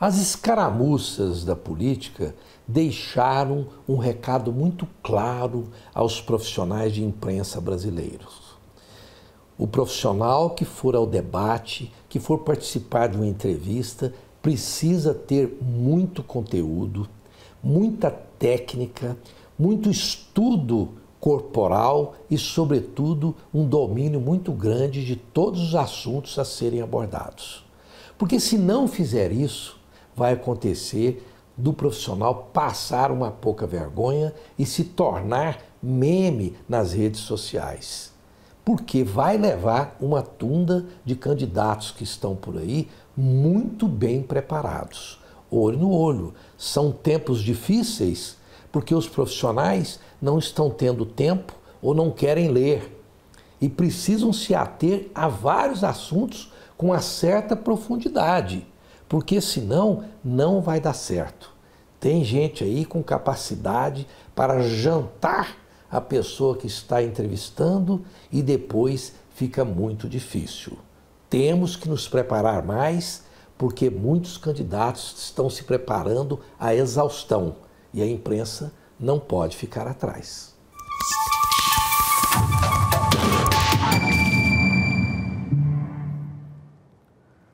As escaramuças da política deixaram um recado muito claro aos profissionais de imprensa brasileiros. O profissional que for ao debate, que for participar de uma entrevista, precisa ter muito conteúdo, muita técnica, muito estudo corporal e, sobretudo, um domínio muito grande de todos os assuntos a serem abordados. Porque se não fizer isso, vai acontecer do profissional passar uma pouca vergonha e se tornar meme nas redes sociais. Porque vai levar uma tunda de candidatos que estão por aí muito bem preparados. Olho no olho. São tempos difíceis porque os profissionais não estão tendo tempo ou não querem ler e precisam se ater a vários assuntos com uma certa profundidade porque senão não vai dar certo. Tem gente aí com capacidade para jantar a pessoa que está entrevistando e depois fica muito difícil. Temos que nos preparar mais, porque muitos candidatos estão se preparando à exaustão e a imprensa não pode ficar atrás.